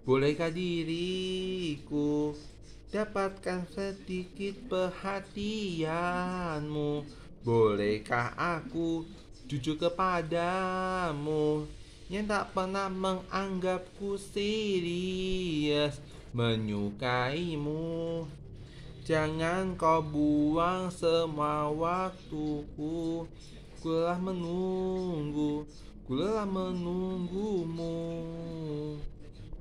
Bolehkah diriku dapatkan sedikit perhatianmu? Bolehkah aku jujur kepadamu yang tak pernah menganggapku serius menyukaimu? Jangan kau buang semua waktuku Kulah menunggu Kulah menunggumu